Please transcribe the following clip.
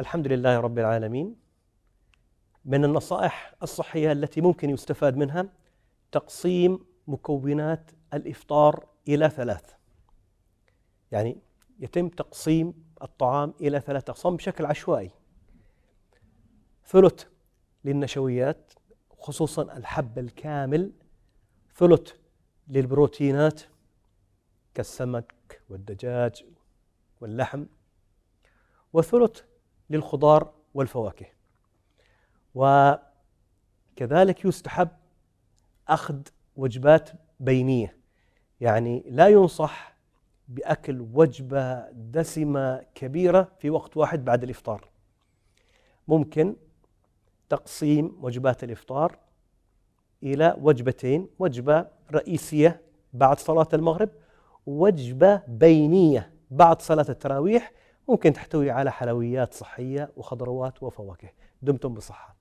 الحمد لله رب العالمين من النصائح الصحية التي ممكن يستفاد منها تقسيم مكونات الإفطار إلى ثلاث يعني يتم تقسيم الطعام إلى ثلاث أقسام بشكل عشوائي ثلث للنشويات خصوصا الحب الكامل ثلث للبروتينات كالسمك والدجاج واللحم وثلث للخضار والفواكه وكذلك يستحب أخذ وجبات بينية يعني لا ينصح بأكل وجبة دسمة كبيرة في وقت واحد بعد الإفطار ممكن تقسيم وجبات الإفطار إلى وجبتين وجبة رئيسية بعد صلاة المغرب وجبة بينية بعد صلاة التراويح ممكن تحتوي على حلويات صحية وخضروات وفواكه دمتم بصحة